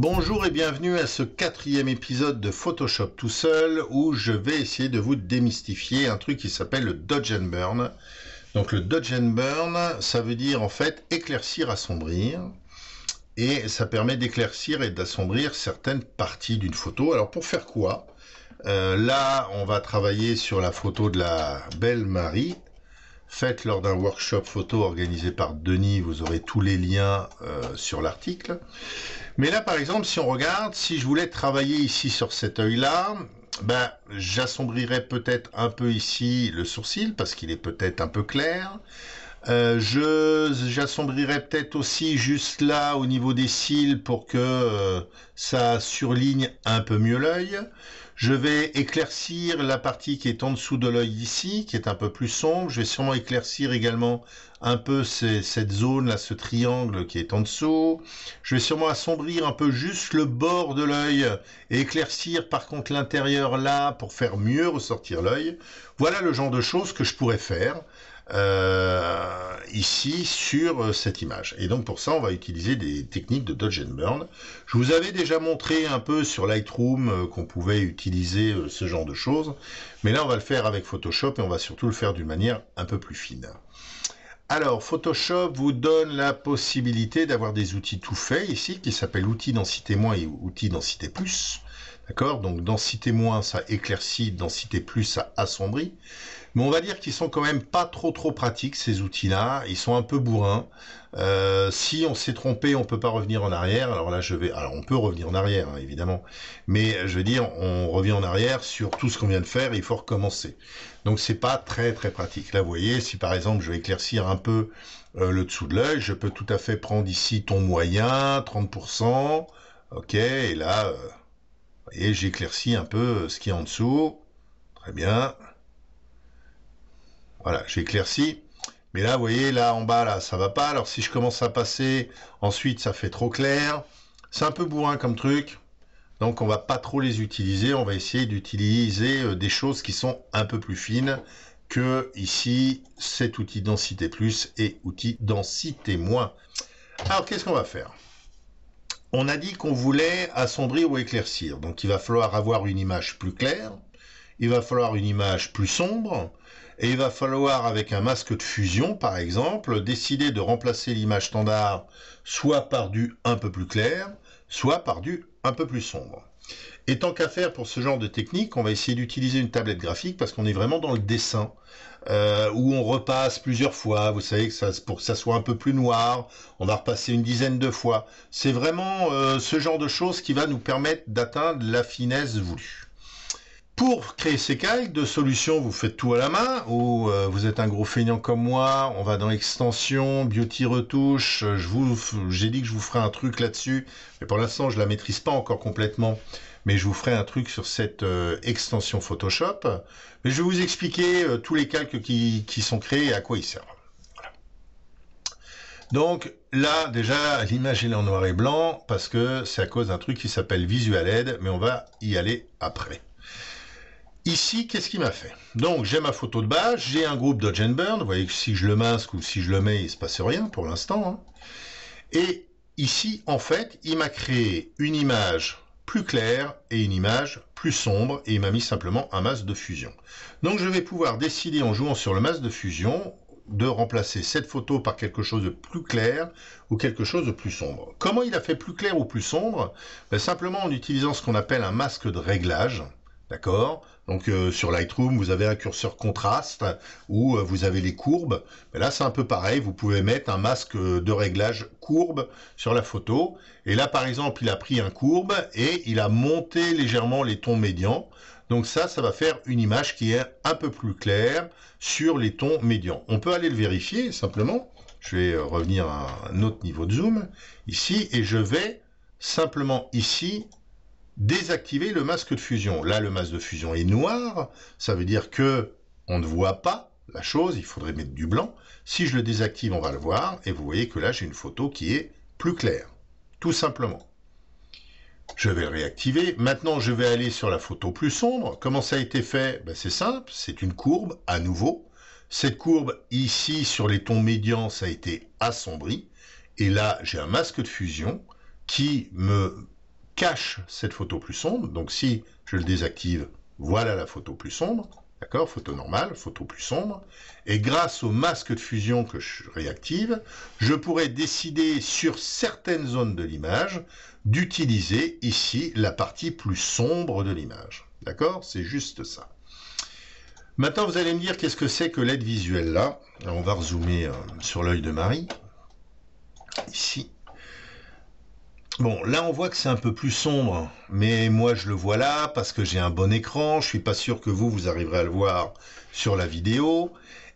Bonjour et bienvenue à ce quatrième épisode de Photoshop tout seul où je vais essayer de vous démystifier un truc qui s'appelle le Dodge and Burn. Donc le Dodge and Burn, ça veut dire en fait éclaircir, assombrir. Et ça permet d'éclaircir et d'assombrir certaines parties d'une photo. Alors pour faire quoi euh, Là, on va travailler sur la photo de la belle Marie. Faites lors d'un workshop photo organisé par Denis. Vous aurez tous les liens euh, sur l'article. Mais là, par exemple, si on regarde, si je voulais travailler ici sur cet œil-là, ben, j'assombrirais peut-être un peu ici le sourcil parce qu'il est peut-être un peu clair. Euh, j'assombrirais peut-être aussi juste là au niveau des cils pour que euh, ça surligne un peu mieux l'œil. Je vais éclaircir la partie qui est en dessous de l'œil ici, qui est un peu plus sombre. Je vais sûrement éclaircir également un peu cette zone là, ce triangle qui est en dessous. Je vais sûrement assombrir un peu juste le bord de l'œil et éclaircir par contre l'intérieur là pour faire mieux ressortir l'œil. Voilà le genre de choses que je pourrais faire. Euh, ici sur euh, cette image. Et donc pour ça, on va utiliser des techniques de dodge and burn. Je vous avais déjà montré un peu sur Lightroom euh, qu'on pouvait utiliser ce genre de choses, mais là on va le faire avec Photoshop et on va surtout le faire d'une manière un peu plus fine. Alors, Photoshop vous donne la possibilité d'avoir des outils tout faits ici, qui s'appellent outils densité moins et outils densité plus. D'accord Donc densité moins, ça éclaircit, densité plus, ça assombrit. Mais on va dire qu'ils sont quand même pas trop trop pratiques ces outils-là. Ils sont un peu bourrins. Euh, si on s'est trompé, on peut pas revenir en arrière. Alors là, je vais. Alors on peut revenir en arrière, hein, évidemment. Mais euh, je veux dire, on revient en arrière sur tout ce qu'on vient de faire. Il faut recommencer. Donc c'est pas très très pratique. Là, vous voyez, si par exemple je vais éclaircir un peu euh, le dessous de l'œil, je peux tout à fait prendre ici ton moyen, 30%. Ok, et là, vous voyez, j'éclaircis un peu ce qui est en dessous. Très bien. Voilà, j'ai éclairci. Mais là, vous voyez, là en bas, là, ça va pas. Alors si je commence à passer, ensuite ça fait trop clair. C'est un peu bourrin comme truc. Donc on va pas trop les utiliser. On va essayer d'utiliser euh, des choses qui sont un peu plus fines que ici cet outil densité plus et outil densité moins. Alors qu'est-ce qu'on va faire On a dit qu'on voulait assombrir ou éclaircir. Donc il va falloir avoir une image plus claire. Il va falloir une image plus sombre. Et il va falloir, avec un masque de fusion, par exemple, décider de remplacer l'image standard soit par du un peu plus clair, soit par du un peu plus sombre. Et tant qu'à faire pour ce genre de technique, on va essayer d'utiliser une tablette graphique parce qu'on est vraiment dans le dessin, euh, où on repasse plusieurs fois, vous savez, que ça, pour que ça soit un peu plus noir, on va repasser une dizaine de fois. C'est vraiment euh, ce genre de choses qui va nous permettre d'atteindre la finesse voulue. Pour créer ces calques de solutions, vous faites tout à la main ou euh, vous êtes un gros feignant comme moi, on va dans extension, beauty retouche, euh, je vous j'ai dit que je vous ferai un truc là-dessus, mais pour l'instant, je la maîtrise pas encore complètement, mais je vous ferai un truc sur cette euh, extension Photoshop, mais je vais vous expliquer tous les calques qui, sont créés et à quoi ils servent. Donc là, déjà, l'image est en noir et blanc parce que c'est à cause d'un truc qui s'appelle Visual Aid, mais on va y aller après. Ici, qu'est-ce qui m'a fait Donc, j'ai ma photo de base, j'ai un groupe Dodge Burn. Vous voyez que si je le masque ou si je le mets, il se passe rien pour l'instant. Hein. Et ici, en fait, il m'a créé une image plus claire et une image plus sombre et il m'a mis simplement un masque de fusion. Donc, je vais pouvoir décider en jouant sur le masque de fusion de remplacer cette photo par quelque chose de plus clair ou quelque chose de plus sombre. Comment il a fait plus clair ou plus sombre ben, Simplement en utilisant ce qu'on appelle un masque de réglage. D'accord Donc euh, sur Lightroom, vous avez un curseur contraste où euh, vous avez les courbes. Mais là, c'est un peu pareil. Vous pouvez mettre un masque de réglage courbe sur la photo. Et là, par exemple, il a pris un courbe et il a monté légèrement les tons médians. Donc ça, ça va faire une image qui est un peu plus claire sur les tons médians. On peut aller le vérifier simplement. Je vais euh, revenir à un autre niveau de zoom ici et je vais simplement ici désactiver le masque de fusion. Là, le masque de fusion est noir, ça veut dire que on ne voit pas la chose, il faudrait mettre du blanc. Si je le désactive, on va le voir, et vous voyez que là, j'ai une photo qui est plus claire, tout simplement. Je vais le réactiver. Maintenant, je vais aller sur la photo plus sombre. Comment ça a été fait ben, C'est simple, c'est une courbe, à nouveau. Cette courbe, ici, sur les tons médians, ça a été assombri. Et là, j'ai un masque de fusion qui me cache cette photo plus sombre. Donc si je le désactive, voilà la photo plus sombre. D'accord Photo normale, photo plus sombre. Et grâce au masque de fusion que je réactive, je pourrais décider sur certaines zones de l'image d'utiliser ici la partie plus sombre de l'image. D'accord C'est juste ça. Maintenant, vous allez me dire qu'est-ce que c'est que l'aide visuelle là. on va rezoomer euh, sur l'œil de Marie. Ici. Bon, là on voit que c'est un peu plus sombre, mais moi je le vois là parce que j'ai un bon écran, je suis pas sûr que vous, vous arriverez à le voir sur la vidéo.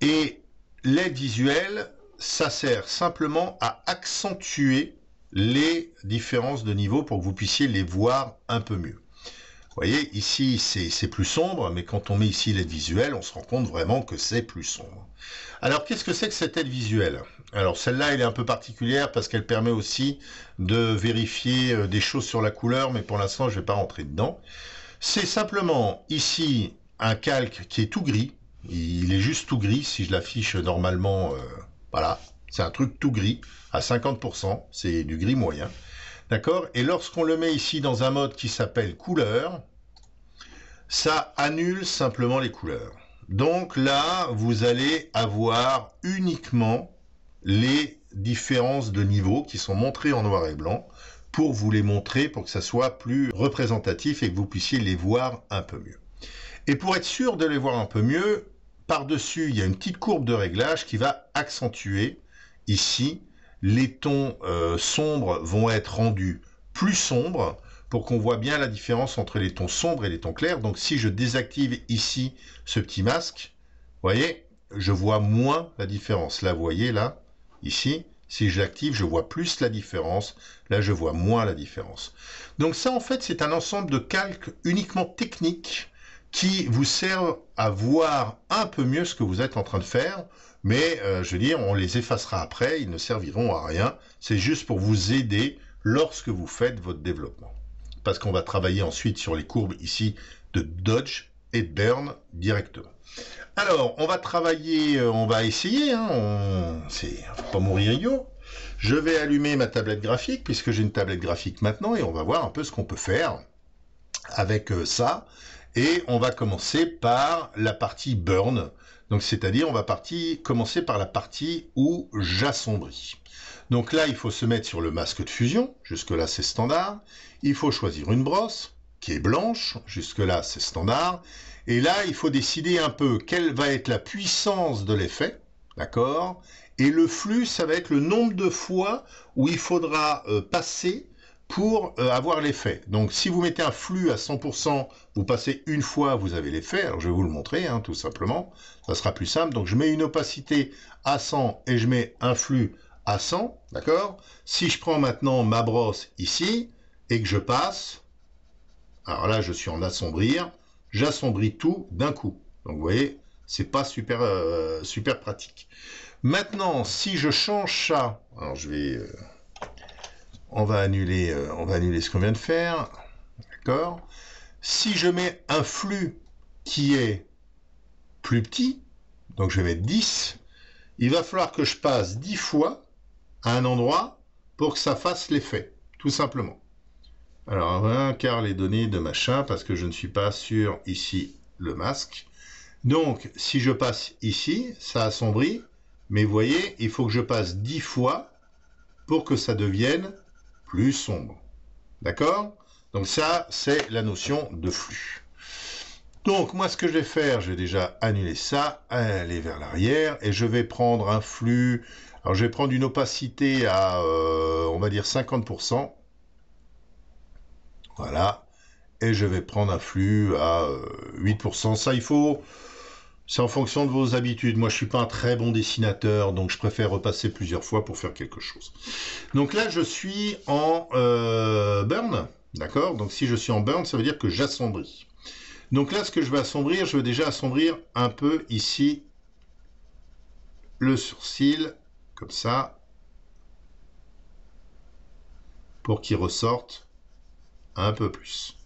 Et l'aide visuelle, ça sert simplement à accentuer les différences de niveau pour que vous puissiez les voir un peu mieux. Vous voyez, ici c'est plus sombre, mais quand on met ici l'aide visuelle, on se rend compte vraiment que c'est plus sombre. Alors qu'est-ce que c'est que cette aide visuelle alors celle-là, elle est un peu particulière parce qu'elle permet aussi de vérifier euh, des choses sur la couleur, mais pour l'instant, je ne vais pas rentrer dedans. C'est simplement ici un calque qui est tout gris. Il est juste tout gris si je l'affiche normalement. Euh, voilà, c'est un truc tout gris à 50%, c'est du gris moyen. D'accord Et lorsqu'on le met ici dans un mode qui s'appelle couleur, ça annule simplement les couleurs. Donc là, vous allez avoir uniquement les différences de niveau qui sont montrées en noir et blanc pour vous les montrer, pour que ça soit plus représentatif et que vous puissiez les voir un peu mieux. Et pour être sûr de les voir un peu mieux, par-dessus, il y a une petite courbe de réglage qui va accentuer ici. Les tons euh, sombres vont être rendus plus sombres pour qu'on voit bien la différence entre les tons sombres et les tons clairs. Donc si je désactive ici ce petit masque, vous voyez, je vois moins la différence. Là, vous voyez, là, Ici, si je l'active, je vois plus la différence. Là, je vois moins la différence. Donc ça, en fait, c'est un ensemble de calques uniquement techniques qui vous servent à voir un peu mieux ce que vous êtes en train de faire. Mais, euh, je veux dire, on les effacera après, ils ne serviront à rien. C'est juste pour vous aider lorsque vous faites votre développement. Parce qu'on va travailler ensuite sur les courbes ici de Dodge et Burn directement. Alors, on va travailler, euh, on va essayer, hein, on... c'est pas mourir idiot. Je vais allumer ma tablette graphique, puisque j'ai une tablette graphique maintenant, et on va voir un peu ce qu'on peut faire avec euh, ça. Et on va commencer par la partie burn, donc c'est-à-dire on va commencer par la partie où j'assombris. Donc là, il faut se mettre sur le masque de fusion, jusque-là c'est standard. Il faut choisir une brosse, qui est blanche, jusque-là c'est standard. Et là, il faut décider un peu quelle va être la puissance de l'effet, d'accord Et le flux, ça va être le nombre de fois où il faudra euh, passer pour euh, avoir l'effet. Donc si vous mettez un flux à 100%, vous passez une fois, vous avez l'effet. Alors je vais vous le montrer, hein, tout simplement. Ça sera plus simple. Donc je mets une opacité à 100 et je mets un flux à 100, d'accord Si je prends maintenant ma brosse ici et que je passe, alors là je suis en assombrir, j'assombris tout d'un coup. Donc vous voyez, c'est pas super, euh, super pratique. Maintenant, si je change ça, alors je vais, euh, on va annuler, euh, on va annuler ce qu'on vient de faire, d'accord. Si je mets un flux qui est plus petit, donc je vais mettre 10, il va falloir que je passe 10 fois à un endroit pour que ça fasse l'effet, tout simplement. Alors, un quart les données de machin parce que je ne suis pas sur ici le masque. Donc, si je passe ici, ça assombrit. Mais vous voyez, il faut que je passe 10 fois pour que ça devienne plus sombre. D'accord Donc ça, c'est la notion de flux. Donc moi, ce que je vais faire, je vais déjà annuler ça, aller vers l'arrière, et je vais prendre un flux... Alors je vais prendre une opacité à, euh, on va dire, 50%. Voilà. Et je vais prendre un flux à 8%. Euh, ça, il faut... C'est en fonction de vos habitudes. Moi, je suis pas un très bon dessinateur, donc je préfère repasser plusieurs fois pour faire quelque chose. Donc là, je suis en euh, burn, d'accord Donc si je suis en burn, ça veut dire que j'assombris. Donc là, ce que je vais assombrir, je vais déjà assombrir un peu ici le sourcil, comme ça, pour qu'il ressorte un peu plus.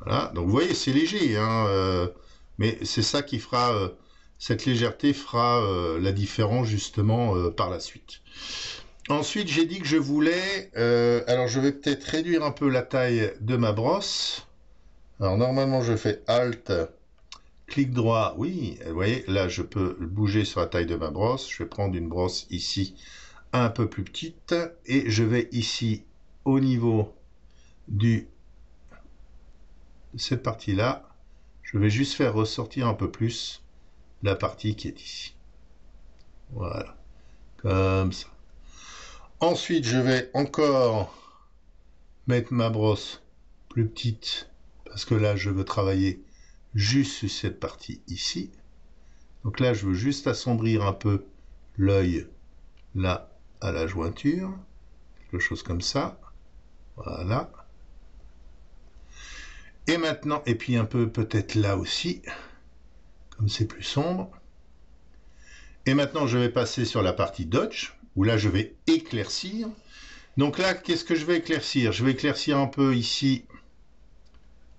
Voilà, donc vous voyez, c'est léger, hein, euh, mais c'est ça qui fera, euh, cette légèreté fera euh, la différence justement par la suite. Ensuite, j'ai dit que je voulais, alors je vais peut-être réduire un peu la taille de ma brosse. Alors normalement, je fais Alt, clic droit, oui, vous voyez, là je peux bouger sur la taille de ma brosse. Je vais prendre une brosse ici un peu plus petite et je vais ici au niveau du, de cette partie-là, je vais juste faire ressortir un peu plus la partie qui est ici. Voilà, comme ça. Ensuite, je vais encore mettre ma brosse plus petite parce que là, je veux travailler juste sur cette partie ici. Donc là, je veux juste assombrir un peu l'œil là à la jointure. Quelque chose comme ça. Voilà. Et maintenant, et puis un peu peut-être là aussi, comme c'est plus sombre. Et maintenant, je vais passer sur la partie Dodge, où là, je vais éclaircir. Donc là, qu'est-ce que je vais éclaircir Je vais éclaircir un peu ici,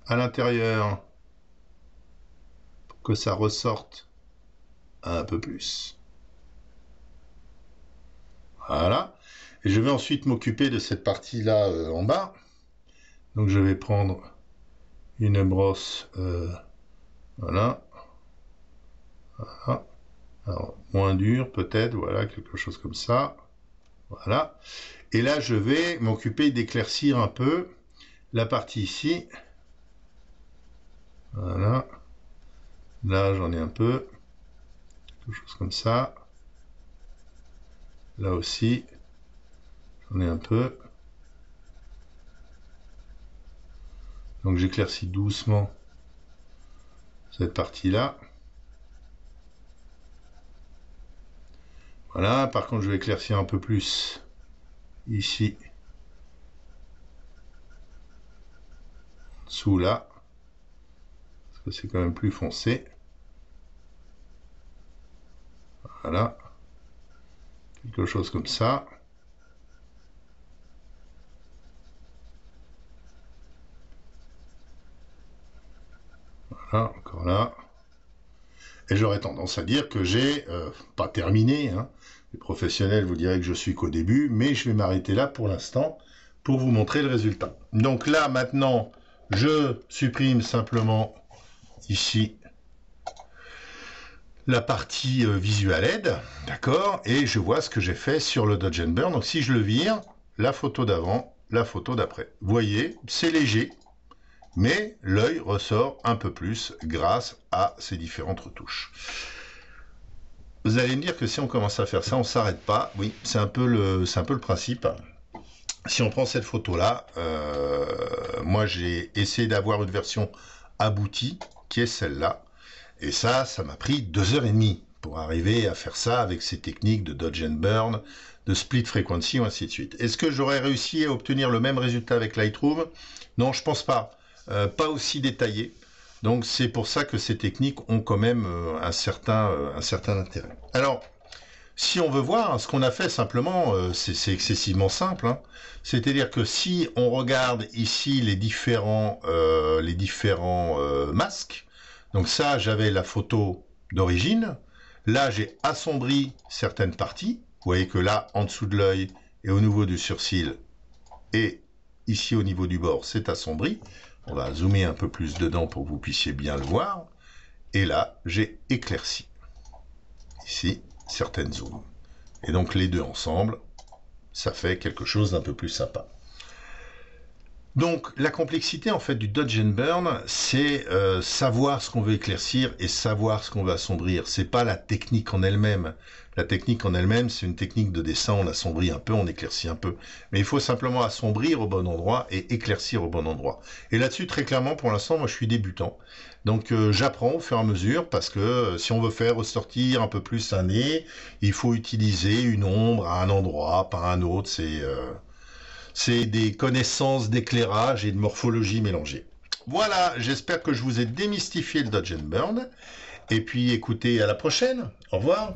à l'intérieur, pour que ça ressorte un peu plus. Voilà. Et je vais ensuite m'occuper de cette partie-là euh, en bas. Donc je vais prendre une brosse, euh, voilà, alors moins dur peut-être, voilà, quelque chose comme ça, voilà, et là je vais m'occuper d'éclaircir un peu la partie ici, voilà, là j'en ai un peu, quelque chose comme ça, là aussi, j'en ai un peu, Donc j'éclaircis doucement cette partie-là. Voilà, par contre je vais éclaircir un peu plus ici. sous dessous là. Parce que c'est quand même plus foncé. Voilà. Quelque chose comme ça. Ah, encore là. Et j'aurais tendance à dire que j'ai euh, pas terminé. Hein. Les professionnels vous diraient que je suis qu'au début, mais je vais m'arrêter là pour l'instant pour vous montrer le résultat. Donc là, maintenant, je supprime simplement ici la partie euh, visual aide, d'accord, et je vois ce que j'ai fait sur le Dodge and Burn. Donc si je le vire, la photo d'avant, la photo d'après. Vous voyez, c'est léger, mais l'œil ressort un peu plus grâce à ces différentes retouches. Vous allez me dire que si on commence à faire ça, on ne s'arrête pas. Oui, c'est un, peu le, un peu le principe. Si on prend cette photo-là, euh, moi j'ai essayé d'avoir une version aboutie, qui est celle-là. Et ça, ça m'a pris deux heures et demie pour arriver à faire ça avec ces techniques de dodge and burn, de split frequency, et ainsi de suite. Est-ce que j'aurais réussi à obtenir le même résultat avec Lightroom Non, je pense pas. Euh, pas aussi détaillé. Donc c'est pour ça que ces techniques ont quand même euh, euh, un, certain, intérêt. Alors, si on veut voir, ce qu'on a fait simplement, c'est excessivement simple, hein. c'est-à-dire que si on regarde ici les différents, les différents masques, donc ça j'avais la photo d'origine, là j'ai assombri certaines parties, vous voyez que là en dessous de l'œil et au niveau du sourcil et ici au niveau du bord c'est assombri, on va zoomer un peu plus dedans pour que vous puissiez bien le voir. Et là, j'ai éclairci ici certaines zones. Et donc les deux ensemble, ça fait quelque chose d'un peu plus sympa. Donc la complexité en fait du dodge and burn, c'est euh, savoir ce qu'on veut éclaircir et savoir ce qu'on veut assombrir. C'est pas la technique en elle-même. La technique en elle-même, c'est une technique de dessin. On assombrit un peu, on éclaircit un peu. Mais il faut simplement assombrir au bon endroit et éclaircir au bon endroit. Et là-dessus, très clairement, pour l'instant, moi, je suis débutant. Donc euh, j'apprends au fur et à mesure parce que euh, si on veut faire ressortir un peu plus un nez, il faut utiliser une ombre à un endroit, pas un autre. C'est c'est des connaissances d'éclairage et de morphologie mélangées. Voilà, j'espère que je vous ai démystifié le Dodge Burn. Et puis écoutez, à la prochaine. Au revoir.